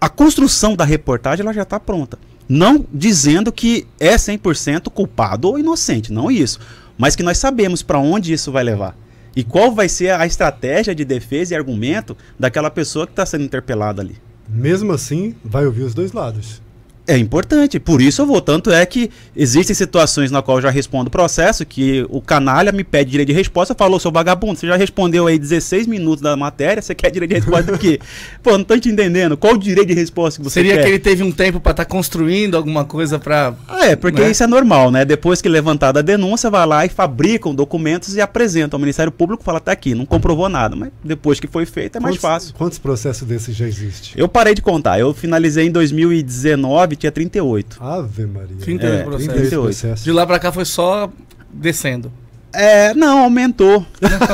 a construção da reportagem ela já está pronta. Não dizendo que é 100% culpado ou inocente, não isso. Mas que nós sabemos para onde isso vai levar. E qual vai ser a estratégia de defesa e argumento daquela pessoa que está sendo interpelada ali. Mesmo assim, vai ouvir os dois lados. É importante, por isso eu vou. Tanto é que existem situações na qual eu já respondo o processo, que o canalha me pede direito de resposta, falou, seu vagabundo, você já respondeu aí 16 minutos da matéria, você quer direito de resposta do quê? Pô, não tô te entendendo. Qual o direito de resposta que você Seria quer? Seria que ele teve um tempo para estar tá construindo alguma coisa para... Ah, é, porque né? isso é normal, né? Depois que levantada a denúncia, vai lá e fabricam documentos e apresenta ao Ministério Público, fala, tá aqui, não comprovou nada. Mas depois que foi feito, é mais fácil. Quantos processos desses já existem? Eu parei de contar. Eu finalizei em 2019, tinha 38. Ave Maria. 38 é, processos. 38. De lá para cá foi só descendo. É, não, aumentou.